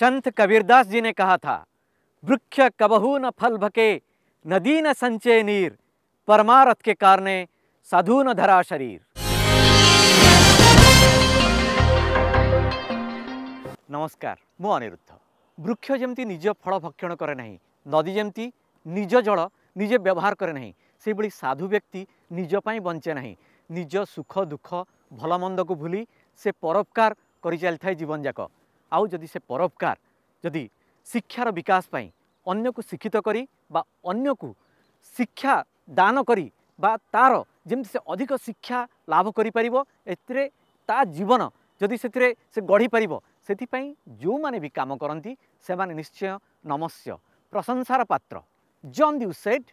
संत कबीरदास जी ने कहा था वृक्ष कबहू न फल भके नदी न संचय नीर परमारथ के कारण साधु न धरा शरीर नमस्कार मु अनिरुद्ध वृक्ष जमी निज फल भक्षण करे ना नदी जमी निज जल निजे व्यवहार करे ना से साधु व्यक्ति निजपाई बंचे ना निज सुख दुख भलमंद को भूली से परोपकार कर चली थाए जीवन जाक আউ যদি সে পরোপকার যদি শিক্ষার বিকাশ পাই অন্যকু শিক্ষিত করি বা অন্যকু শিক্ষা দান করি বা তার যেমি সে অধিক শিক্ষা লাভ করে করিপার এতে তা জীবন যদি সেতরে সে গড়ি গড়িপার সেপাই যে বি কাম করতে সে নিশ্চয় নমস্য প্রশংসার পাত্র John Dewey said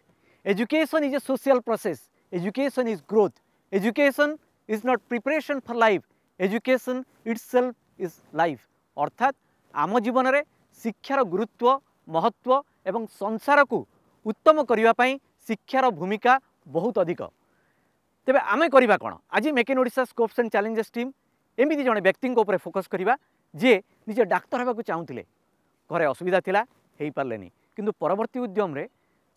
education is a social process education is growth education is not preparation for life education itself is life অর্থাৎ আম জীবনরে শিক্ষার গুরুত্ব মহত্ব এবং সংসারকু উত্তম করা শিক্ষার ভূমিকা বহুত অধিক তেবে আমি করা কোণ আজ make in Odisha scopes and challenges team এমি জন ব্যক্তি উপরে ফোকস করা যে নিজে ডাক্তার হওয়া চাহুলে ঘরে অসুবিধা লা হয়ে পারে কিন্তু পরবর্তী উদ্যমে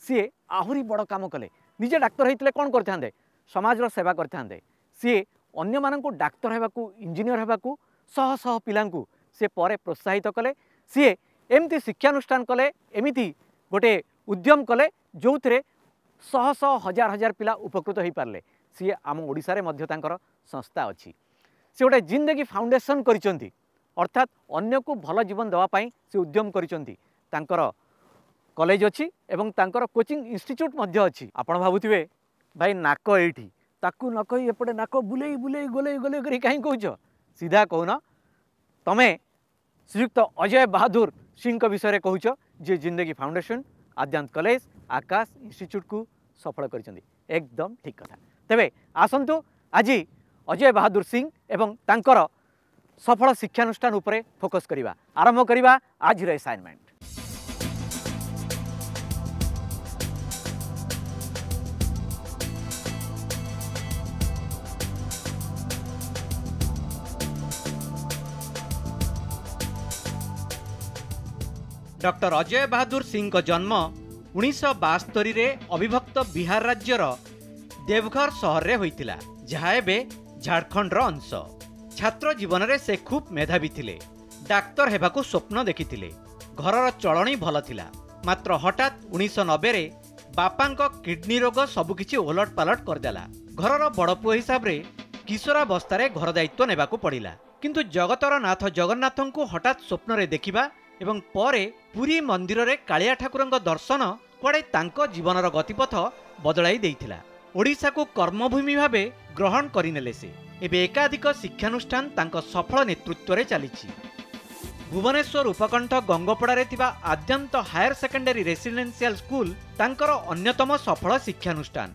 সি আহরি বড় কাম কলে নিজে ডাক্তার হয়েছে কম করে থাকে সমাজর সেবা করে থাকে সি অন্য মানুষ ডাক্তার হওয়া ইঞ্জিনিয়র হওয়া শহ শহ পিলা ସିଏ ପରେ ପ୍ରୋତ୍ସାହିତ କଲେ ସିଏ ଏମିତି ଶିକ୍ଷାନୁଷ୍ଠାନ କଲେ ଏମିତି ଗୋଟେ ଉଦ୍ୟମ କଲେ ଯେଉଁଥିରେ ଶହ ଶହ ହଜାର ହଜାର ପିଲା ଉପକୃତ ହୋଇପାରିଲେ ସିଏ ଆମ ଓଡ଼ିଶାରେ ମଧ୍ୟ ତାଙ୍କର ସଂସ୍ଥା ଅଛି ସେ ଗୋଟେ ଜିନ୍ଦଗି ଫାଉଣ୍ଡେସନ୍ କରିଛନ୍ତି ଅର୍ଥାତ୍ ଅନ୍ୟକୁ ଭଲ ଜୀବନ ଦେବା ପାଇଁ ସେ ଉଦ୍ୟମ କରିଛନ୍ତି ତାଙ୍କର କଲେଜ ଅଛି ଏବଂ ତାଙ୍କର କୋଚିଂ ଇନଷ୍ଟିଚ୍ୟୁଟ୍ ମଧ୍ୟ ଅଛି ଆପଣ ଭାବୁଥିବେ ଭାଇ ନାକ ଏଇଠି ତାକୁ ନ କହି ଏପଟେ ନାକ ବୁଲେଇ ବୁଲେଇ ଗୋଲେଇ ଗୋଲେଇ କରି କାହିଁ କହୁଛ ସିଧା କହୁନ ତମେ ଶ୍ରୀଯୁକ୍ତ ଅଜୟ ବାହାଦୁର ସିଂଙ୍କ ବିଷୟରେ କହୁଛ ଯିଏ ଜିନ୍ଦଗୀ ଫାଉଣ୍ଡେସନ ଆଦ୍ୟାନ୍ତ କଲେଜ ଆକାଶ ଇନଷ୍ଟିଚ୍ୟୁଟ୍କୁ ସଫଳ କରିଛନ୍ତି ଏକଦମ୍ ଠିକ୍ କଥା ତେବେ ଆସନ୍ତୁ ଆଜି ଅଜୟ ବାହାଦୁର ସିଂ ଏବଂ ତାଙ୍କର ସଫଳ ଶିକ୍ଷାନୁଷ୍ଠାନ ଉପରେ ଫୋକସ୍ କରିବା ଆରମ୍ଭ କରିବା ଆଜିର ଆସାଇନମେଣ୍ଟ ଡକ୍ଟର ଅଜୟ ବାହାଦୁର ସିଂଙ୍କ ଜନ୍ମ ଉଣେଇଶହ ବାସ୍ତରୀରେ ଅବିଭକ୍ତ ବିହାର ରାଜ୍ୟର ଦେବଘର ସହରରେ ହୋଇଥିଲା ଯାହା ଏବେ ଝାଡ଼ଖଣ୍ଡର ଅଂଶ ଛାତ୍ର ଜୀବନରେ ସେ ଖୁବ୍ ମେଧାବୀ ଥିଲେ ଡାକ୍ତର ହେବାକୁ ସ୍ୱପ୍ନ ଦେଖିଥିଲେ ଘରର ଚଳଣି ଭଲ ଥିଲା ମାତ୍ର ହଠାତ୍ ଉଣେଇଶହ ନବେରେ ବାପାଙ୍କ କିଡ୍ନୀ ରୋଗ ସବୁକିଛି ଓଲଟ ପାଲଟ କରିଦେଲା ଘରର ବଡ଼ ପୁଅ ହିସାବରେ କିଶୋରାବସ୍ଥାରେ ଘର ଦାୟିତ୍ୱ ନେବାକୁ ପଡ଼ିଲା କିନ୍ତୁ ଜଗତର ନାଥ ଜଗନ୍ନାଥଙ୍କୁ ହଠାତ୍ ସ୍ୱପ୍ନରେ ଦେଖିବା ଏବଂ ପରେ ପୁରୀ ମନ୍ଦିରରେ କାଳିଆ ଠାକୁରଙ୍କ ଦର୍ଶନ କୁଆଡ଼େ ତାଙ୍କ ଜୀବନର ଗତିପଥ ବଦଳାଇ ଦେଇଥିଲା ଓଡ଼ିଶାକୁ କର୍ମଭୂମି ଭାବେ ଗ୍ରହଣ କରିନେଲେ ସେ ଏବେ ଏକାଧିକ ଶିକ୍ଷାନୁଷ୍ଠାନ ତାଙ୍କ ସଫଳ ନେତୃତ୍ୱରେ ଚାଲିଛି ଭୁବନେଶ୍ୱର ଉପକଣ୍ଠ ଗଙ୍ଗପଡ଼ାରେ ଥିବା Adyanta higher secondary residential school ତାଙ୍କର ଅନ୍ୟତମ ସଫଳ ଶିକ୍ଷାନୁଷ୍ଠାନ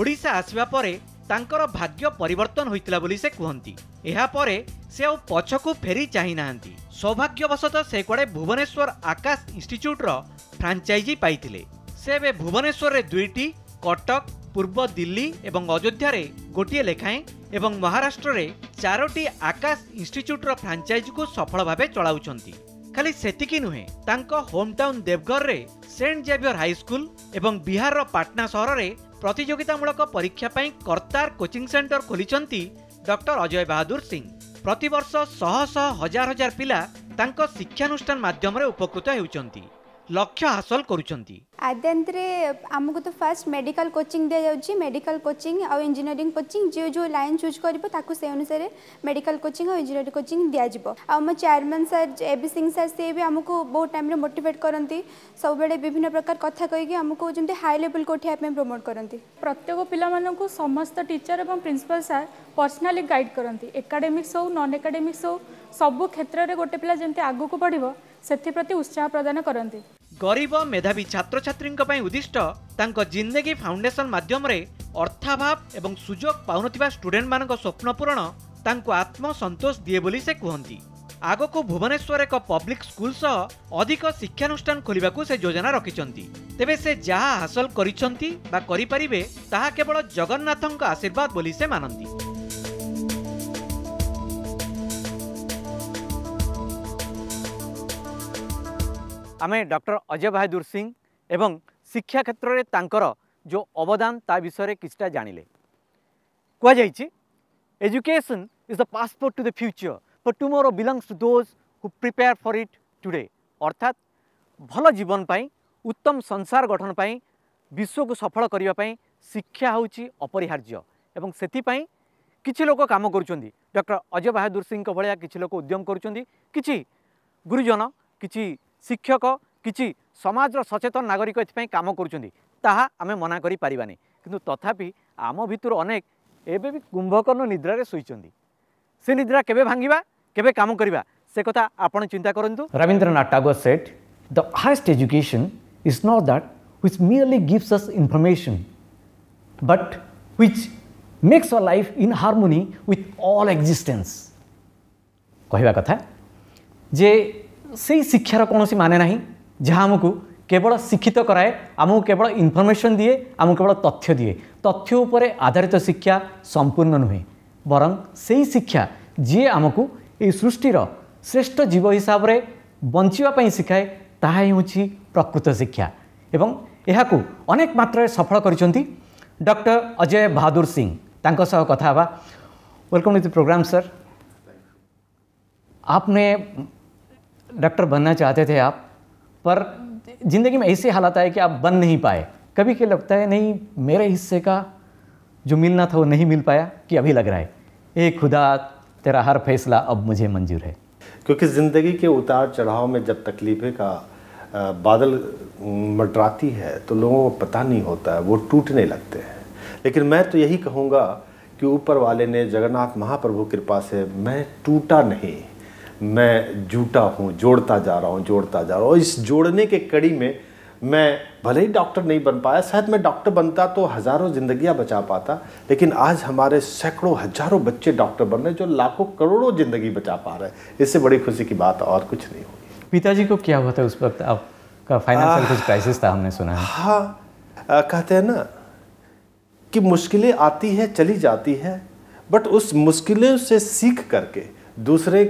ଓଡ଼ିଶା ଆସିବା ପରେ ତାଙ୍କର ଭାଗ୍ୟ ପରିବର୍ତ୍ତନ ହୋଇଥିଲା ବୋଲି ସେ କୁହନ୍ତି ଏହାପରେ ସେ ଆଉ ପଛକୁ ଫେରି ଚାହିଁନାହାନ୍ତି ସୌଭାଗ୍ୟବଶତଃ ସେ କୁଆଡ଼େ ଭୁବନେଶ୍ୱର ଆକାଶ ଇନଷ୍ଟିଚ୍ୟୁଟ୍ର ଫ୍ରାଞ୍ଚାଇଜି ପାଇଥିଲେ ସେ ଏବେ ଭୁବନେଶ୍ୱରରେ ଦୁଇଟି କଟକ ପୂର୍ବ ଦିଲ୍ଲୀ ଏବଂ ଅଯୋଧ୍ୟାରେ ଗୋଟିଏ ଲେଖାଏଁ ଏବଂ ମହାରାଷ୍ଟ୍ରରେ ଚାରୋଟି ଆକାଶ ଇନଷ୍ଟିଚ୍ୟୁଟ୍ର ଫ୍ରାଞ୍ଚାଇଜିକୁ ସଫଳ ଭାବେ ଚଳାଉଛନ୍ତି ଖାଲି ସେତିକି ନୁହେଁ ତାଙ୍କ ହୋମ୍ ଟାଉନ୍ ଦେବଗଡ଼ରେ ସେଣ୍ଟ ଜେଭିୟର ହାଇସ୍କୁଲ ଏବଂ ବିହାରର ପାଟନା ସହରରେ ପ୍ରତିଯୋଗିତାମୂଳକ ପରୀକ୍ଷା ପାଇଁ କର୍ତ୍ତାର କୋଚିଂ ସେଣ୍ଟର ଖୋଲିଛନ୍ତି ଡକ୍ଟର ଅଜୟ ବାହାଦୁର ସିଂ ପ୍ରତିବର୍ଷ ଶହ ଶହ ହଜାର ହଜାର ପିଲା ତାଙ୍କ ଶିକ୍ଷାନୁଷ୍ଠାନ ମାଧ୍ୟମରେ ଉପକୃତ ହେଉଛନ୍ତି ଲକ୍ଷ୍ୟ ହାସଲ କରୁଛନ୍ତି ଆଦ୍ୟାନ୍ତରେ ଆମକୁ ତ ଫାଷ୍ଟ ମେଡ଼ିକାଲ କୋଚିଂ ଦିଆଯାଉଛି ମେଡ଼ିକାଲ କୋଚିଂ ଆଉ ଇଞ୍ଜିନିୟରିଂ କୋଚିଂ ଯେଉଁ ଯେଉଁ ଲାଇନ୍ ଚୁଜ୍ କରିବ ତାକୁ ସେ ଅନୁସାରେ ମେଡ଼ିକାଲ କୋଚିଂ ଆଉ ଇଞ୍ଜିନିୟରିଂ କୋଚିଂ ଦିଆଯିବ ଆଉ ଆମ chairman sir A B Singh sir ସେ ବି ଆମକୁ ବହୁତ ଟାଇମ୍ରେ ମୋଟିଭେଟ୍ କରନ୍ତି ସବୁବେଳେ ବିଭିନ୍ନ ପ୍ରକାର କଥା କହିକି ଆମକୁ ଯେମିତି ହାଇ ଲେଭେଲ୍କୁ ଉଠାଇବା ପାଇଁ ପ୍ରମୋଟ୍ କରନ୍ତି ପ୍ରତ୍ୟେକ ପିଲାମାନଙ୍କୁ ସମସ୍ତ ଟିଚର୍ ଏବଂ ପ୍ରିନ୍ସିପାଲ୍ ସାର୍ ପର୍ସନାଲି ଗାଇଡ଼ କରନ୍ତି ଏକାଡେମିକ୍ସ ହେଉ ନନ୍ ଏକାଡେମିକ୍ସ ହେଉ ସବୁ କ୍ଷେତ୍ରରେ ଗୋଟେ ପିଲା ଯେମିତି ଆଗକୁ ବଢ଼ିବ ସେଥିପ୍ରତି ଉତ୍ସାହ ପ୍ରଦାନ କରନ୍ତି ଗରିବ ମେଧାବୀ ଛାତ୍ରଛାତ୍ରୀଙ୍କ ପାଇଁ ଉଦ୍ଦିଷ୍ଟ ତାଙ୍କ ଜିନ୍ଦଗି ଫାଉଣ୍ଡେସନ ମାଧ୍ୟମରେ ଅର୍ଥାଭାବ ଏବଂ ସୁଯୋଗ ପାଉନଥିବା ଷ୍ଟୁଡେଣ୍ଟମାନଙ୍କ ସ୍ୱପ୍ନ ପୂରଣ ତାଙ୍କୁ ଆତ୍ମସନ୍ତୋଷ ଦିଏ ବୋଲି ସେ କୁହନ୍ତି ଆଗକୁ ଭୁବନେଶ୍ୱର ଏକ ପବ୍ଲିକ୍ ସ୍କୁଲ ସହ ଅଧିକ ଶିକ୍ଷାନୁଷ୍ଠାନ ଖୋଲିବାକୁ ସେ ଯୋଜନା ରଖିଛନ୍ତି ତେବେ ସେ ଯାହା ହାସଲ କରିଛନ୍ତି ବା କରିପାରିବେ ତାହା କେବଳ ଜଗନ୍ନାଥଙ୍କ ଆଶୀର୍ବାଦ ବୋଲି ସେ ମାନନ୍ତି ଆମେ ଡକ୍ଟର ଅଜୟ ବାହାଦୁର ସିଂ ଏବଂ ଶିକ୍ଷା କ୍ଷେତ୍ରରେ ତାଙ୍କର ଯେଉଁ ଅବଦାନ ତା ବିଷୟରେ କିଛିଟା ଜାଣିଲେ କୁହାଯାଇଛି education is the passport to the future but tomorrow belongs to those who prepare for it today ଅର୍ଥାତ୍ ଭଲ ଜୀବନ ପାଇଁ ଉତ୍ତମ ସଂସାର ଗଠନ ପାଇଁ ବିଶ୍ୱକୁ ସଫଳ କରିବା ପାଇଁ ଶିକ୍ଷା ହେଉଛି ଅପରିହାର୍ଯ୍ୟ ଏବଂ ସେଥିପାଇଁ କିଛି ଲୋକ କାମ କରୁଛନ୍ତି ଡକ୍ଟର ଅଜୟ ବାହାଦୁର ସିଂଙ୍କ ଭଳିଆ କିଛି ଲୋକ ଉଦ୍ୟମ କରୁଛନ୍ତି କିଛି ଗୁରୁଜନ କିଛି শিক্ষক কিছু সমাজর সচেতন নাগরিক এপাই কাম করছেন তাহা আমি মনা করে পারানি কিন্তু তথাপি আম ভিতর অনেক এবে কুম্ভকর্ণ নিদ্রার শুয়েছেন সে নিদ্রা কেবে ভাঙ্গা কেবে কাম করা সে কথা আপনার চিন্তা করতু Rabindranath Tagore said the highest education is not that which merely gives us information but which makes a life in harmony with all existence কথা যে সেই শিক্ষার কৌশি মানে না যা আমি কেবল শিক্ষিত করায়ে আমি কেবল ইনফরমেসন দিয়ে আমি কেবল তথ্য দিয়ে তথ্য উপরে আধারিত শিক্ষা সম্পূর্ণ নুহে বরং সেই শিক্ষা যে আমি এই সৃষ্টির শ্রেষ্ঠ জীব হিসাবে বঞ্চা শিখায়ে তাহা হচ্ছে প্রকৃত শিক্ষা এবং এখন অনেক মাত্রায় সফল করেছেন ডক্টর অজয় বাহাদুর সিং ତାଙ୍କ ସହ କଥା ହେବା welcome to the program sir आपने डॉक्टर बनना चाहते थे आप पर ज़िंदगी में ऐसे हालात आए कि आप बन नहीं पाए कभी क्या लगता है नहीं मेरे हिस्से का जो मिलना था वो नहीं मिल पाया कि अभी लग रहा है ए खुदा तेरा हर फैसला अब मुझे मंजूर है क्योंकि ज़िंदगी के उतार चढ़ाव में जब तकलीफ़ें का बादल मटराती है तो लोगों को पता नहीं होता है वो टूटने लगते हैं लेकिन मैं तो यही कहूँगा कि ऊपर वाले ने जगन्नाथ महाप्रभु कृपा से मैं टूटा नहीं मैं जूटा हूँ जोड़ता जा रहा हूँ जोड़ता जा रहा हूँ इस जोड़ने के कड़ी में मैं भले ही डॉक्टर नहीं बन पाया शायद मैं डॉक्टर बनता तो हज़ारों जिंदगियां बचा पाता लेकिन आज हमारे सैकड़ों हज़ारों बच्चे डॉक्टर बन रहे जो लाखों करोड़ों ज़िंदगी बचा पा रहे हैं इससे बड़ी खुशी की बात और कुछ नहीं होगी पिताजी को क्या हुआ था उस वक्त आपका फाइनेंशियल कुछ क्राइसिस था हमने सुना हाँ कहते हैं ना कि मुश्किलें आती है चली जाती है बट उस मुश्किलों से सीख करके दूसरे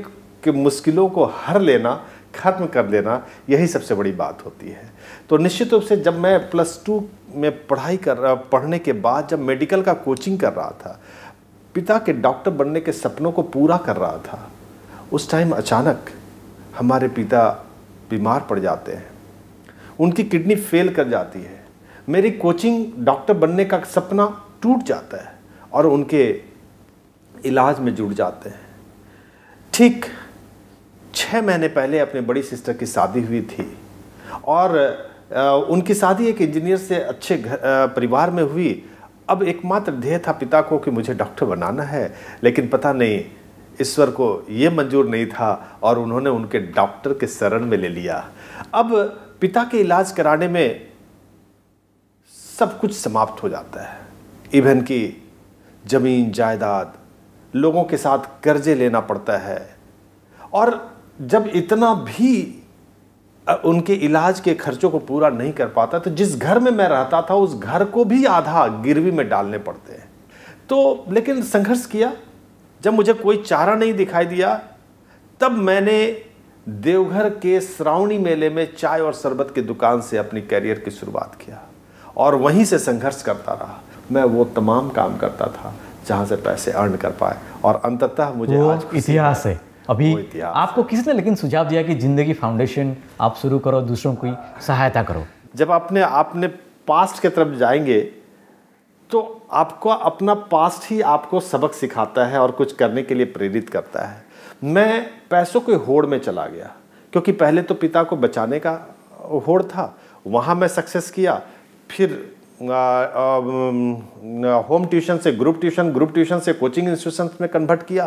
कि मुश्किलों को हर लेना ख़त्म कर लेना यही सबसे बड़ी बात होती है तो निश्चित रूप से जब मैं प्लस टू में पढ़ाई कर रहा पढ़ने के बाद जब मेडिकल का कोचिंग कर रहा था पिता के डॉक्टर बनने के सपनों को पूरा कर रहा था उस टाइम अचानक हमारे पिता बीमार पड़ जाते हैं उनकी किडनी फेल कर जाती है मेरी कोचिंग डॉक्टर बनने का सपना टूट जाता है और उनके इलाज में जुड़ जाते हैं ठीक छः महीने पहले अपने बड़ी सिस्टर की शादी हुई थी और उनकी शादी एक इंजीनियर से अच्छे परिवार में हुई अब एकमात्र ध्येय था पिता को कि मुझे डॉक्टर बनाना है लेकिन पता नहीं ईश्वर को ये मंजूर नहीं था और उन्होंने उनके डॉक्टर के शरण में ले लिया अब पिता के इलाज कराने में सब कुछ समाप्त हो जाता है इवन कि ज़मीन जायदाद लोगों के साथ कर्जे लेना पड़ता है और जब इतना भी उनके इलाज के खर्चों को पूरा नहीं कर पाता तो जिस घर में मैं रहता था उस घर को भी आधा गिरवी में डालने पड़ते हैं तो लेकिन संघर्ष किया जब मुझे कोई चारा नहीं दिखाई दिया तब मैंने देवघर के श्रावणी मेले में चाय और शरबत की दुकान से अपनी कैरियर की शुरुआत किया और वहीं से संघर्ष करता रहा मैं वो तमाम काम करता था जहाँ से पैसे अर्न कर पाए और अंततः मुझे आज इतिहास है अभी आपको किसने लेकिन सुझाव दिया कि ज़िंदगी फाउंडेशन आप शुरू करो दूसरों की सहायता करो जब आपने आपने पास्ट के तरफ जाएंगे तो आपको अपना पास्ट ही आपको सबक सिखाता है और कुछ करने के लिए प्रेरित करता है मैं पैसों के होड़ में चला गया क्योंकि पहले तो पिता को बचाने का होड़ था वहाँ मैं सक्सेस किया फिर होम ट्यूशन से ग्रुप ट्यूशन ग्रुप ट्यूशन से कोचिंग इंस्टीट्यूशन में कन्वर्ट किया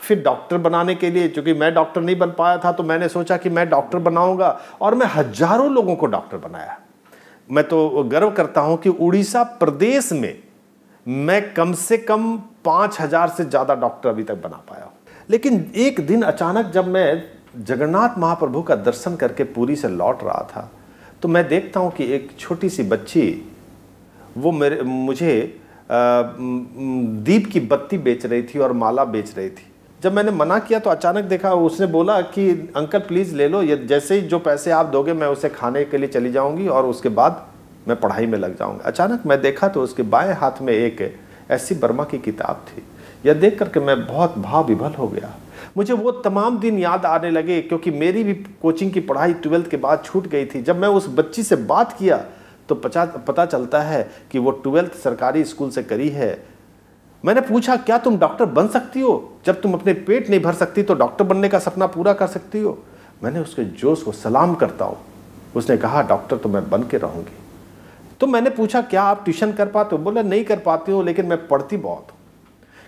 फिर डॉक्टर बनाने के लिए चूँकि मैं डॉक्टर नहीं बन पाया था तो मैंने सोचा कि मैं डॉक्टर बनाऊंगा और मैं हजारों लोगों को डॉक्टर बनाया मैं तो गर्व करता हूँ कि उड़ीसा प्रदेश में मैं कम से कम पाँच हज़ार से ज़्यादा डॉक्टर अभी तक बना पाया हूँ लेकिन एक दिन अचानक जब मैं जगन्नाथ महाप्रभु का दर्शन करके पूरी से लौट रहा था तो मैं देखता हूँ कि एक छोटी सी बच्ची वो मेरे मुझे दीप की बत्ती बेच रही थी और माला बेच रही थी जब मैंने मना किया तो अचानक देखा उसने बोला कि अंकल प्लीज़ ले लो ये जैसे ही जो पैसे आप दोगे मैं उसे खाने के लिए चली जाऊंगी और उसके बाद मैं पढ़ाई में लग जाऊंगा अचानक मैं देखा तो उसके बाएं हाथ में एक ऐसी बर्मा की किताब थी यह देख करके मैं बहुत भाव विभल हो गया मुझे वो तमाम दिन याद आने लगे क्योंकि मेरी भी कोचिंग की पढ़ाई ट्वेल्थ के बाद छूट गई थी जब मैं उस बच्ची से बात किया तो पचा पता चलता है कि वो ट्वेल्थ सरकारी स्कूल से करी है मैंने पूछा क्या तुम डॉक्टर बन सकती हो जब तुम अपने पेट नहीं भर सकती तो डॉक्टर बनने का सपना पूरा कर सकती हो मैंने उसके जोश को सलाम करता हूँ उसने कहा डॉक्टर तो मैं बन के रहूँगी तो मैंने पूछा क्या आप ट्यूशन कर पाते हो बोले नहीं कर पाती हो लेकिन मैं पढ़ती बहुत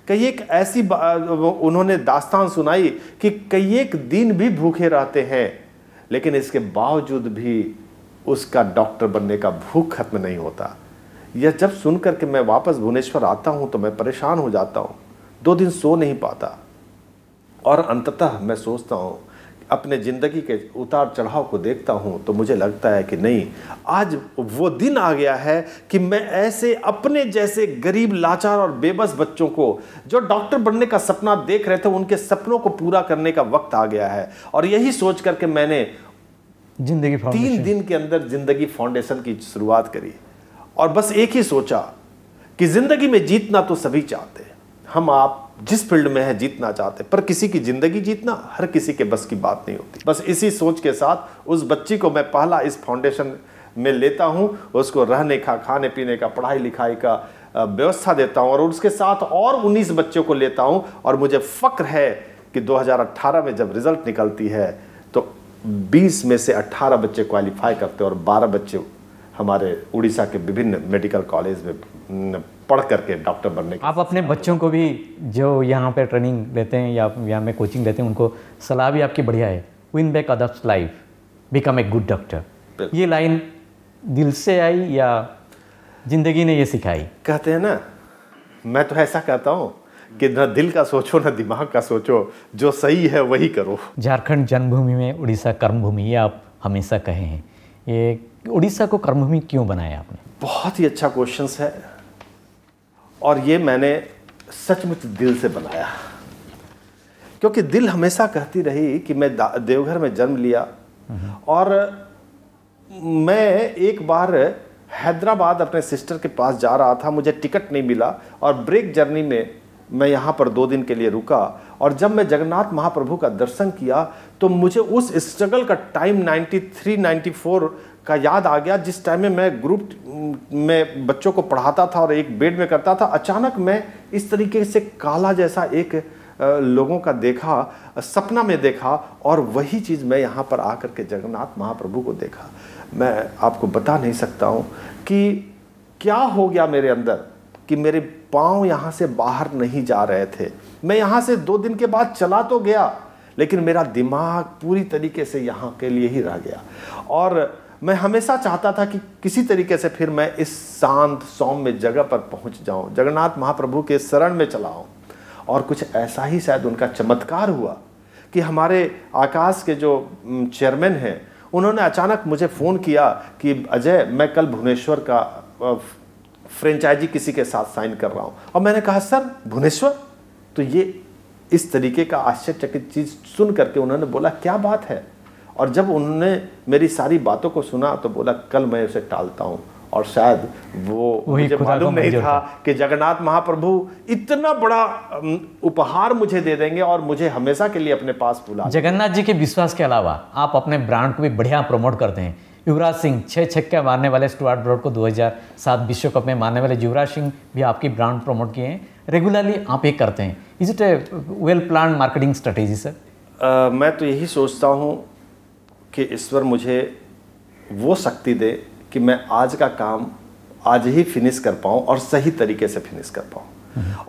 कई एक ऐसी उन्होंने दास्तान सुनाई कि कई एक दिन भी भूखे रहते हैं लेकिन इसके बावजूद भी उसका डॉक्टर बनने का भूख खत्म नहीं होता यह जब सुन कर के मैं वापस भुवनेश्वर आता हूँ तो मैं परेशान हो जाता हूँ दो दिन सो नहीं पाता और अंततः मैं सोचता हूँ अपने ज़िंदगी के उतार चढ़ाव को देखता हूँ तो मुझे लगता है कि नहीं आज वो दिन आ गया है कि मैं ऐसे अपने जैसे गरीब लाचार और बेबस बच्चों को जो डॉक्टर बनने का सपना देख रहे थे उनके सपनों को पूरा करने का वक्त आ गया है और यही सोच करके मैंने जिंदगी तीन दिन के अंदर जिंदगी फाउंडेशन की शुरुआत करी और बस एक ही सोचा कि जिंदगी में जीतना तो सभी चाहते हैं हम आप जिस फील्ड में है जीतना चाहते पर किसी की ज़िंदगी जीतना हर किसी के बस की बात नहीं होती बस इसी सोच के साथ उस बच्ची को मैं पहला इस फाउंडेशन में लेता हूं उसको रहने का खाने पीने का पढ़ाई लिखाई का व्यवस्था देता हूं और उसके साथ और 19 बच्चों को लेता हूं और मुझे फ़क्र है कि 2018 में जब रिज़ल्ट निकलती है तो 20 में से 18 बच्चे क्वालिफाई करते और 12 बच्चे हमारे उड़ीसा के विभिन्न मेडिकल कॉलेज में पढ़ करके डॉक्टर बनने आप अपने बच्चों को भी जो यहाँ पे ट्रेनिंग लेते हैं या यहाँ में कोचिंग लेते हैं उनको सलाह भी आपकी बढ़िया है win back others life become a good doctor ये लाइन दिल से आई या जिंदगी ने ये सिखाई कहते हैं ना मैं तो ऐसा कहता हूँ कि ना दिल का सोचो ना दिमाग का सोचो जो सही है वही करो झारखंड जन्मभूमि में उड़ीसा कर्मभूमि ये आप हमेशा कहे हैं ये उड़ीसा को कर्मभूमि क्यों बनाया आपने बहुत ही अच्छा क्वेश्चन है और ये मैंने सचमुच दिल से बनाया क्योंकि दिल हमेशा कहती रही कि मैं देवघर में जन्म लिया हम्म। और मैं एक बार हैदराबाद अपने सिस्टर के पास जा रहा था मुझे टिकट नहीं मिला और ब्रेक जर्नी में मैं यहाँ पर दो दिन के लिए रुका और जब मैं जगन्नाथ महाप्रभु का दर्शन किया तो मुझे उस स्ट्रगल का टाइम 93 94 का याद आ गया जिस टाइम में मैं ग्रुप में बच्चों को पढ़ाता था और एक बेड में करता था अचानक मैं इस तरीके से काला जैसा एक लोगों का देखा सपना में देखा और वही चीज़ मैं यहाँ पर आकर के जगन्नाथ महाप्रभु को देखा मैं आपको बता नहीं सकता हूँ कि क्या हो गया मेरे अंदर कि मेरे पाँव यहाँ से बाहर नहीं जा रहे थे मैं यहाँ से दो दिन के बाद चला तो गया लेकिन मेरा दिमाग पूरी तरीके से यहाँ के लिए ही रह गया और मैं हमेशा चाहता था कि किसी तरीके से फिर मैं इस शांत सौम्य जगह पर पहुंच जाऊँ जगन्नाथ महाप्रभु के शरण में चलाऊं और कुछ ऐसा ही शायद उनका चमत्कार हुआ कि हमारे आकाश के जो चेयरमैन हैं उन्होंने अचानक मुझे फ़ोन किया कि अजय मैं कल भुवनेश्वर का फ्रेंचाइजी किसी के साथ साइन कर रहा हूँ और मैंने कहा सर भुवनेश्वर तो ये इस तरीके का आश्चर्यचकित चीज़ सुन करके उन्होंने बोला क्या बात है और जब उन्होंने मेरी सारी बातों को सुना तो बोला कल मैं उसे टालता हूँ और शायद वो मुझे मालूम नहीं था कि जगन्नाथ महाप्रभु इतना बड़ा उपहार मुझे दे देंगे और मुझे हमेशा के लिए अपने पास बुला जगन्नाथ जी के विश्वास के अलावा आप अपने ब्रांड को भी बढ़िया प्रमोट करते हैं युवराज सिंह छः छक्के मारने वाले स्टुअर्ट ब्रॉड को 2007 विश्व कप में मारने वाले युवराज सिंह भी आपकी ब्रांड प्रमोट किए हैं रेगुलरली आप ये करते हैं is it a well plan marketing strategy sir मैं तो यही सोचता हूँ कि ईश्वर मुझे वो शक्ति दे कि मैं आज का काम आज ही फिनिश कर पाऊँ और सही तरीके से फिनिश कर पाऊँ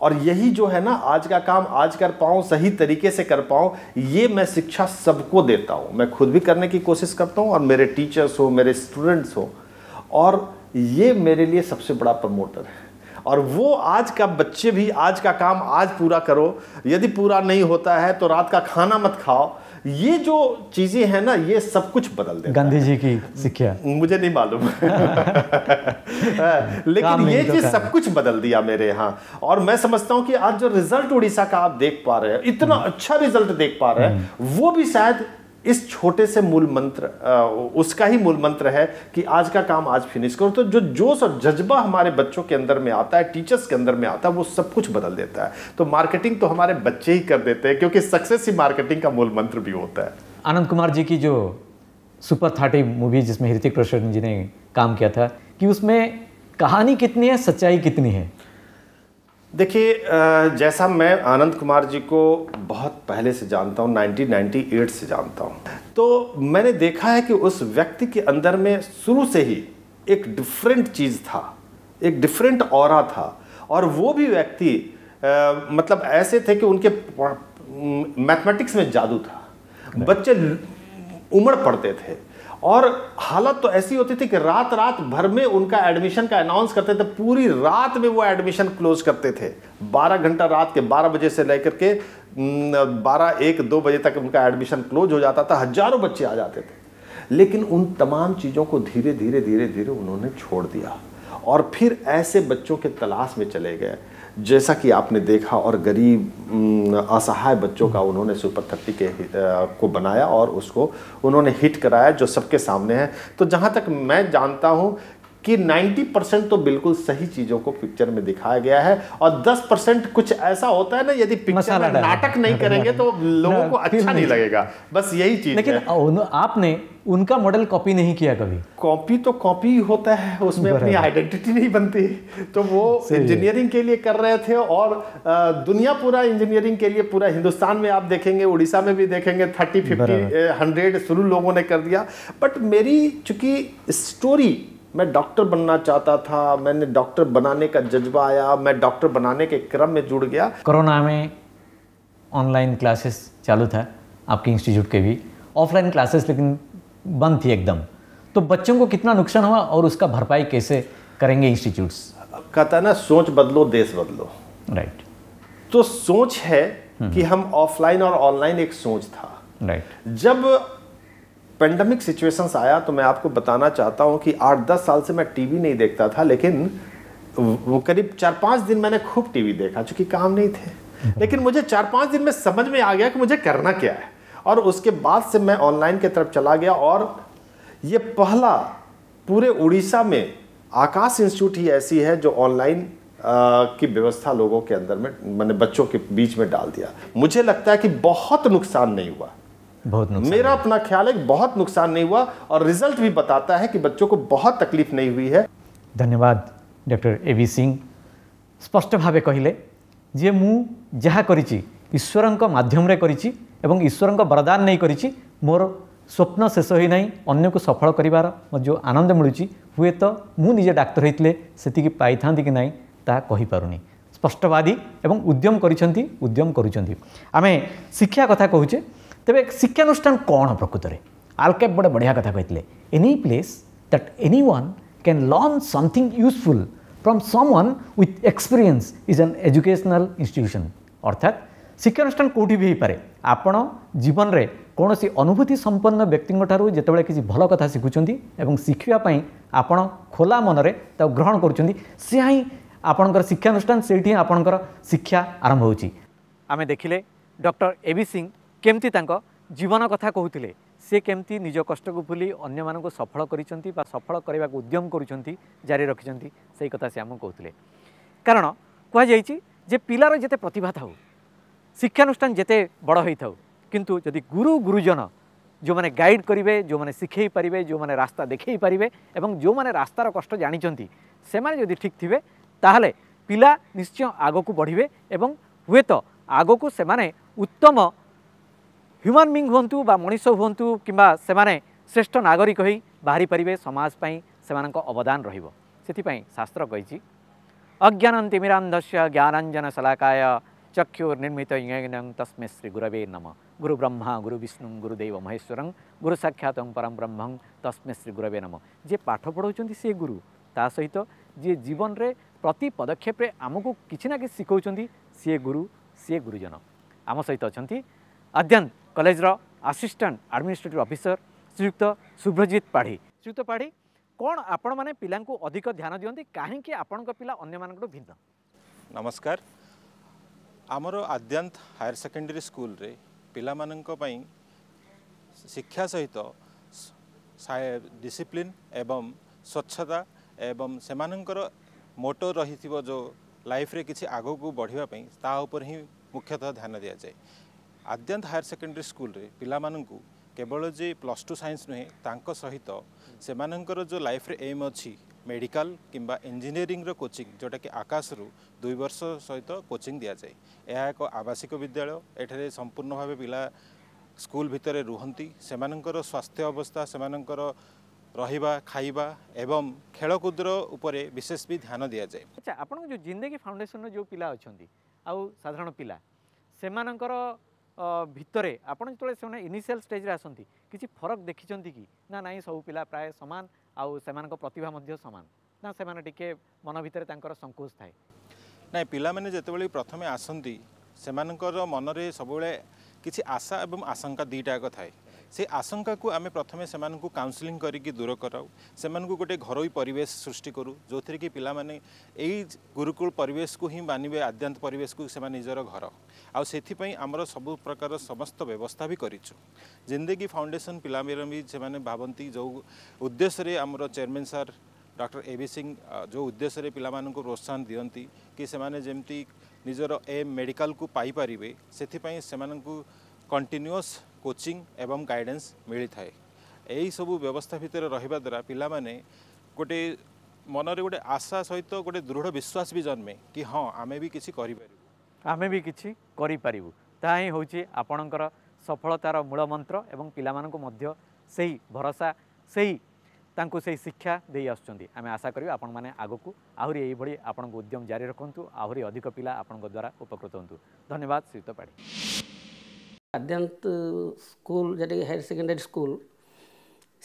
और यही जो है ना आज का काम आज कर पाऊँ सही तरीके से कर पाऊँ ये मैं शिक्षा सबको देता हूँ मैं खुद भी करने की कोशिश करता हूँ और मेरे टीचर्स हो मेरे स्टूडेंट्स हो और ये मेरे लिए सबसे बड़ा प्रमोटर है और वो आज का बच्चे भी आज का काम आज पूरा करो यदि पूरा नहीं होता है तो रात का खाना मत खाओ ये जो चीज़ें हैं ना ये सब कुछ बदल देता गांधी जी की सिक्ख्या मुझे नहीं मालूम हाँ, लेकिन ये तो चीज़ सब कुछ बदल दिया मेरे यहाँ और मैं समझता हूँ कि आज जो रिजल्ट उड़ीसा का आप देख पा रहे हैं इतना हम्म। अच्छा रिजल्ट देख पा रहे हैं हम्म। वो भी शायद इस छोटे से मूल मंत्र उसका ही मूल मंत्र है कि आज का काम आज फिनिश करो तो जो जोश और जज्बा हमारे बच्चों के अंदर में आता है टीचर्स के अंदर में आता है वो सब कुछ बदल देता है तो मार्केटिंग तो हमारे बच्चे ही कर देते हैं क्योंकि सक्सेस ही मार्केटिंग का मूल मंत्र भी होता है आनंद कुमार जी की जो सुपर थर्टी मूवी जिसमें हृतिक रोशन जी ने काम किया था कि उसमें कहानी कितनी है सच्चाई कितनी है देखिए जैसा मैं आनंद कुमार जी को बहुत पहले से जानता हूँ 1998 से जानता हूँ तो मैंने देखा है कि उस व्यक्ति के अंदर में शुरू से ही एक डिफरेंट चीज़ था एक डिफरेंट और था और वो भी व्यक्ति मतलब ऐसे थे कि उनके मैथमेटिक्स में जादू था बच्चे उमड़ पड़ते थे और हालत तो ऐसी होती थी कि रात रात भर में उनका एडमिशन का अनाउंस करते थे पूरी रात में वो एडमिशन क्लोज करते थे 12 घंटा रात के 12 बजे से लेकर के 12 एक दो बजे तक उनका एडमिशन क्लोज हो जाता था हजारों बच्चे आ जाते थे लेकिन उन तमाम चीज़ों को धीरे धीरे धीरे धीरे उन्होंने छोड़ दिया और फिर ऐसे बच्चों के तलाश में चले गए जैसा कि आपने देखा और गरीब असहाय बच्चों का उन्होंने सुपर थर्टी के को बनाया और उसको उन्होंने हिट कराया जो सबके सामने है तो जहाँ तक मैं जानता हूँ कि 90 परसेंट तो बिल्कुल सही चीज़ों को पिक्चर में दिखाया गया है और 10 परसेंट कुछ ऐसा होता है ना यदि पिक्चर में नाटक नहीं करेंगे तो लोगों को अच्छा नहीं लगेगा बस यही चीज़ लेकिन आपने उनका मॉडल कॉपी नहीं किया कभी कॉपी तो कॉपी होता है उसमें अपनी आइडेंटिटी नहीं बनती तो वो इंजीनियरिंग के लिए कर रहे थे और दुनिया पूरा इंजीनियरिंग के लिए पूरा हिंदुस्तान में आप देखेंगे उड़ीसा में भी देखेंगे थर्टी फिफ्टी हंड्रेड शुरू लोगों ने कर दिया बट मेरी चूंकि स्टोरी मैं डॉक्टर बनना चाहता था मैंने डॉक्टर बनाने का जज्बा आया मैं डॉक्टर बनाने के क्रम में जुड़ गया कोरोना में ऑनलाइन क्लासेस चालू था आपके इंस्टीट्यूट के भी ऑफलाइन क्लासेस लेकिन बंद थी एकदम तो बच्चों को कितना नुकसान हुआ और उसका भरपाई कैसे करेंगे इंस्टीट्यूट्स कहता है ना सोच बदलो देश बदलो राइट right. तो सोच है कि हम्म। हम ऑफलाइन और ऑनलाइन एक सोच था राइट right. जब पेंडेमिक सिचुएशंस आया तो मैं आपको बताना चाहता हूँ कि आठ दस साल से मैं टीवी नहीं देखता था लेकिन वो करीब चार पाँच दिन मैंने खूब टीवी देखा चूँकि काम नहीं थे लेकिन मुझे चार पाँच दिन में समझ में आ गया कि मुझे करना क्या है और उसके बाद से मैं ऑनलाइन की तरफ चला गया और ये पहला पूरे उड़ीसा में आकाश इंस्टीट्यूट ही ऐसी है जो ऑनलाइन की व्यवस्था लोगों के अंदर में मैंने बच्चों के बीच में डाल दिया मुझे लगता है कि बहुत नुकसान नहीं हुआ बहुत मेरा अपना ख्याल है बहुत नुकसान नहीं हुआ और रिजल्ट भी बताता है कि बच्चों को बहुत तकलीफ नहीं हुई है धन्यवाद डॉक्टर ए वी सिंह स्पष्ट भाव कहले जे मुझे ईश्वर मध्यम करश्वर वरदान नहीं करोर स्वप्न शेष होना अन्न को सफल कर जो आनंद मिलूँ हुए तो मुझे डाक्तर होते से पाई कि ना तापार स्पष्टवादी एवं उद्यम करम करमें शिक्षा कथा कहचे ତେବେ ଶିକ୍ଷାନୁଷ୍ଠାନ କ'ଣ ପ୍ରକୃତରେ ଆଲକାପ୍ ଗୋଟେ ବଢ଼ିଆ କଥା କହିଥିଲେ any place that anyone can learn something useful from someone with experience is an educational institution ଅର୍ଥାତ୍ ଶିକ୍ଷାନୁଷ୍ଠାନ କେଉଁଠି ବି ହୋଇପାରେ ଆପଣ ଜୀବନରେ କୌଣସି ଅନୁଭୂତି ସମ୍ପନ୍ନ ବ୍ୟକ୍ତିଙ୍କଠାରୁ ଯେତେବେଳେ କିଛି ଭଲ କଥା ଶିଖୁଛନ୍ତି ଏବଂ ଶିଖିବା ପାଇଁ ଆପଣ ଖୋଲା ମନରେ ତାକୁ ଗ୍ରହଣ କରୁଛନ୍ତି ସେହା ହିଁ ଆପଣଙ୍କର ଶିକ୍ଷାନୁଷ୍ଠାନ ସେଇଠି ହିଁ ଆପଣଙ୍କର ଶିକ୍ଷା ଆରମ୍ଭ ହେଉଛି ଆମେ ଦେଖିଲେ ଡକ୍ଟର ଏ ବି ସିଂ କେମିତି ତାଙ୍କ ଜୀବନ କଥା କହୁଥିଲେ ସେ କେମିତି ନିଜ କଷ୍ଟକୁ ଭୁଲି ଅନ୍ୟମାନଙ୍କୁ ସଫଳ କରିଛନ୍ତି ବା ସଫଳ କରିବାକୁ ଉଦ୍ୟମ କରୁଛନ୍ତି ଜାରି ରଖିଛନ୍ତି ସେଇ କଥା ସେ ଆମକୁ କହୁଥିଲେ କାରଣ କୁହାଯାଇଛି ଯେ ପିଲାର ଯେତେ ପ୍ରତିଭା ଥାଉ ଶିକ୍ଷାନୁଷ୍ଠାନ ଯେତେ ବଡ଼ ହୋଇଥାଉ କିନ୍ତୁ ଯଦି ଗୁରୁ ଗୁରୁଜନ ଯେଉଁମାନେ ଗାଇଡ଼ କରିବେ ଯେଉଁମାନେ ଶିଖେଇ ପାରିବେ ଯେଉଁମାନେ ରାସ୍ତା ଦେଖେଇ ପାରିବେ ଏବଂ ଯେଉଁମାନେ ରାସ୍ତାର କଷ୍ଟ ଜାଣିଛନ୍ତି ସେମାନେ ଯଦି ଠିକ୍ ଥିବେ ତାହେଲେ ପିଲା ନିଶ୍ଚୟ ଆଗକୁ ବଢ଼ିବେ ଏବଂ ହୁଏତ ଆଗକୁ ସେମାନେ ଉତ୍ତମ ह्युमा बिङ हुन्स हुन्ु कम्बा श्रेष्ठ नागरिक होइ है बाहि पारे सम अवदान रिपी शास्त्र अज्ञानी मिरान्धस ज्ञानाञ्जन सलाकाय चक्षुनिर्मित यङ तस्मे श्री गुरवे नमः गुरु ब्रह्मा गुर विष्णुङ गुरदेव महेश्वरङ गुर साक्षातङ परङ ब्रह्मङ तस्मै श्री गुरवे नमः जे पाठ से गुरु ता सहित जे जीवन रे प्रति पदक्षेप रे कि सिकाउँछ से गुरु से गुरुजन हम सहित अनि अध्ययन କଲେଜର assistant administrative officer Shriyukta Subhrajit Padhi Shriyukta Padhi କ'ଣ ଆପଣମାନେ ପିଲାଙ୍କୁ ଅଧିକ ଧ୍ୟାନ ଦିଅନ୍ତି କାହିଁକି ଆପଣଙ୍କ ପିଲା ଅନ୍ୟମାନଙ୍କଠୁ ଭିନ୍ନ ନମସ୍କାର ଆମର ଆଦ୍ୟାନ୍ତ ହାୟର ସେକେଣ୍ଡାରୀ ସ୍କୁଲରେ ପିଲାମାନଙ୍କ ପାଇଁ ଶିକ୍ଷା ସହିତ ଡିସିପ୍ଲିନ୍ ଏବଂ ସ୍ୱଚ୍ଛତା ଏବଂ ସେମାନଙ୍କର ମୋଟୋ ରହିଥିବ ଯେଉଁ ଲାଇଫ୍ରେ କିଛି ଆଗକୁ ବଢ଼ିବା ପାଇଁ ତା ଉପରେ ହିଁ ମୁଖ୍ୟତଃ ଧ୍ୟାନ ଦିଆଯାଏ ଆଦ୍ୟାନ୍ତ ହାୟର ସେକେଣ୍ଡାରୀ ସ୍କୁଲରେ ପିଲାମାନଙ୍କୁ କେବଳ ଯେ ପ୍ଲସ୍ ଟୁ ସାଇନ୍ସ ନୁହେଁ ତାଙ୍କ ସହିତ ସେମାନଙ୍କର ଯେଉଁ ଲାଇଫ୍ରେ ଏମ୍ ଅଛି ମେଡ଼ିକାଲ କିମ୍ବା ଇଞ୍ଜିନିୟରିଂର କୋଚିଂ ଯେଉଁଟାକି ଆକାଶରୁ ଦୁଇ ବର୍ଷ ସହିତ କୋଚିଂ ଦିଆଯାଏ ଏହା ଏକ ଆବାସିକ ବିଦ୍ୟାଳୟ ଏଠାରେ ସମ୍ପୂର୍ଣ୍ଣ ଭାବେ ପିଲା ସ୍କୁଲ ଭିତରେ ରୁହନ୍ତି ସେମାନଙ୍କର ସ୍ୱାସ୍ଥ୍ୟ ଅବସ୍ଥା ସେମାନଙ୍କର ରହିବା ଖାଇବା ଏବଂ ଖେଳକୁଦର ଉପରେ ବିଶେଷ ବି ଧ୍ୟାନ ଦିଆଯାଏ ଆଚ୍ଛା ଆପଣଙ୍କ ଯେଉଁ ଜିନ୍ଦଗୀ ଫାଉଣ୍ଡେସନର ଯେଉଁ ପିଲା ଅଛନ୍ତି ଆଉ ସାଧାରଣ ପିଲା ସେମାନଙ୍କର ଭିତରେ ଆପଣ ଯେତେବେଳେ ସେମାନେ ଇନିସିଆଲ ଷ୍ଟେଜ୍ରେ ଆସନ୍ତି କିଛି ଫରକ ଦେଖିଛନ୍ତି କି ନା ନାହିଁ ସବୁ ପିଲା ପ୍ରାୟ ସମାନ ଆଉ ସେମାନଙ୍କ ପ୍ରତିଭା ମଧ୍ୟ ସମାନ ନା ସେମାନେ ଟିକିଏ ମନ ଭିତରେ ତାଙ୍କର ସଙ୍କୋଚ ଥାଏ ନାହିଁ ପିଲାମାନେ ଯେତେବେଳେ ପ୍ରଥମେ ଆସନ୍ତି ସେମାନଙ୍କର ମନରେ ସବୁବେଳେ କିଛି ଆଶା ଏବଂ ଆଶଙ୍କା ଦୁଇଟା ଯାକ ଥାଏ से त्यही आशङ्काको आमे प्रथमे काउनसेलिङ गरिक दूर गराउँ गए घरै परिवेश सृष्टिको जो थिएक पिया ए गुरुकुल परिवेशको हिँड मान्ध्यान्तर घर आउँथ्यो आम सबै प्रकार समस्त व्यवस्था गरिछु जिन्देगी फाउन्डेसन पिउने भावी जो उद्देश्य आम चेयरमेन सार डक्टर ए वि सिंह जो उद्देश्य रे उद्देश्यले पिन्नु प्रोत्साहन दिमि निजरो ए मेडिकल को कु को समाटिन्युस କୋଚିଂ ଏବଂ ଗାଇଡ଼େନ୍ସ ମିଳିଥାଏ ଏହିସବୁ ବ୍ୟବସ୍ଥା ଭିତରେ ରହିବା ଦ୍ୱାରା ପିଲାମାନେ ଗୋଟିଏ ମନରେ ଗୋଟେ ଆଶା ସହିତ ଗୋଟେ ଦୃଢ଼ ବିଶ୍ୱାସ ବି ଜନ୍ମେ କି ହଁ ଆମେ ବି କିଛି କରିପାରିବୁ ଆମେ ବି କିଛି କରିପାରିବୁ ତାହା ହିଁ ହେଉଛି ଆପଣଙ୍କର ସଫଳତାର ମୂଳ ମନ୍ତ୍ର ଏବଂ ପିଲାମାନଙ୍କୁ ମଧ୍ୟ ସେହି ଭରସା ସେହି ତାଙ୍କୁ ସେହି ଶିକ୍ଷା ଦେଇ ଆସୁଛନ୍ତି ଆମେ ଆଶା କରିବୁ ଆପଣମାନେ ଆଗକୁ ଆହୁରି ଏହିଭଳି ଆପଣଙ୍କ ଉଦ୍ୟମ ଜାରି ରଖନ୍ତୁ ଆହୁରି ଅଧିକ ପିଲା ଆପଣଙ୍କ ଦ୍ୱାରା ଉପକୃତ ହୁଅନ୍ତୁ ଧନ୍ୟବାଦ ଶ୍ରୀତ ପାଢ଼ୀ ଆଦ୍ୟାନ୍ତ ସ୍କୁଲ ଯେଟାକି ହାୟର ସେକେଣ୍ଡାରୀ ସ୍କୁଲ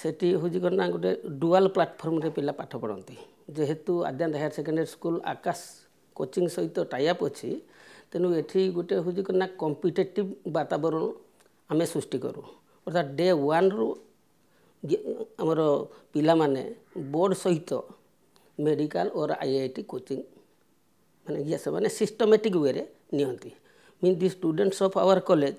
ସେଠି ହେଉଛି କ'ଣ ନା ଗୋଟେ ଡୁଆଲ୍ ପ୍ଲାଟଫର୍ମରେ ପିଲା ପାଠ ପଢ଼ନ୍ତି ଯେହେତୁ Adyanta higher secondary school Aakash coaching ସହିତ ଟାଇଅପ୍ ଅଛି ତେଣୁ ଏଠି ଗୋଟେ ହେଉଛି କ'ଣ ନା କମ୍ପିଟେଟିଭ୍ ବାତାବରଣ ଆମେ ସୃଷ୍ଟି କରୁ ଅର୍ଥାତ୍ ଡେ ୱାନ୍ରୁ ଆମର ପିଲାମାନେ ବୋର୍ଡ଼ ସହିତ medical or I I T coaching ମାନେ ଇଏ ସେମାନେ ସିଷ୍ଟମେଟିକ୍ ୱେରେ ନିଅନ୍ତି mean the students of our college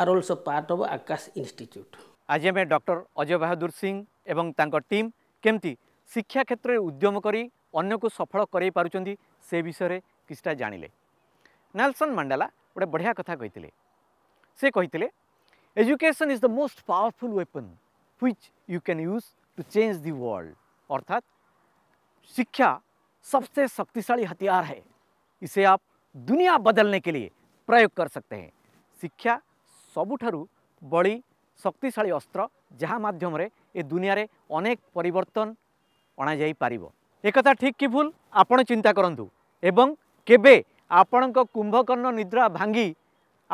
are also part of Aakash इन्यूट आज आम डर अजय बहादुर सिंह एवं तांकर टीम केमती शिक्षा क्षेत्र में उद्यम कर सफल कई पार्टी से विषय किसीटा जान लें नेलसन मंडेला गोटे बढ़िया कथा कही से कही education is the most powerful weapon which you can use to change the world अर्थात शिक्षा सबसे शक्तिशाली हथियार है इसे आप दुनिया बदलने के लिए प्रयोग कर सकते हैं शिक्षा ସବୁଠାରୁ ବଳି ଶକ୍ତିଶାଳୀ ଅସ୍ତ୍ର ଯାହା ମାଧ୍ୟମରେ ଏ ଦୁନିଆରେ ଅନେକ ପରିବର୍ତ୍ତନ ଅଣାଯାଇପାରିବ ଏକଥା ଠିକ୍ କି ଭୁଲ ଆପଣ ଚିନ୍ତା କରନ୍ତୁ ଏବଂ କେବେ ଆପଣଙ୍କ କୁମ୍ଭକର୍ଣ୍ଣ ନିଦ୍ରା ଭାଙ୍ଗି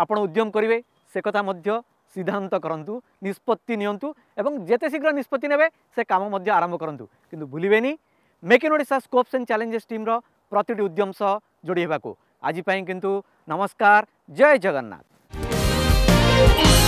ଆପଣ ଉଦ୍ୟମ କରିବେ ସେ କଥା ମଧ୍ୟ ସିଦ୍ଧାନ୍ତ କରନ୍ତୁ ନିଷ୍ପତ୍ତି ନିଅନ୍ତୁ ଏବଂ ଯେତେ ଶୀଘ୍ର ନିଷ୍ପତ୍ତି ନେବେ ସେ କାମ ମଧ୍ୟ ଆରମ୍ଭ କରନ୍ତୁ କିନ୍ତୁ ଭୁଲିବେନି make in Odisha scopes and challenges ଟିମ୍ର ପ୍ରତିଟି ଉଦ୍ୟମ ସହ ଯୋଡ଼ି ହେବାକୁ ଆଜି ପାଇଁ କିନ୍ତୁ ନମସ୍କାର ଜୟ ଜଗନ୍ନାଥ It's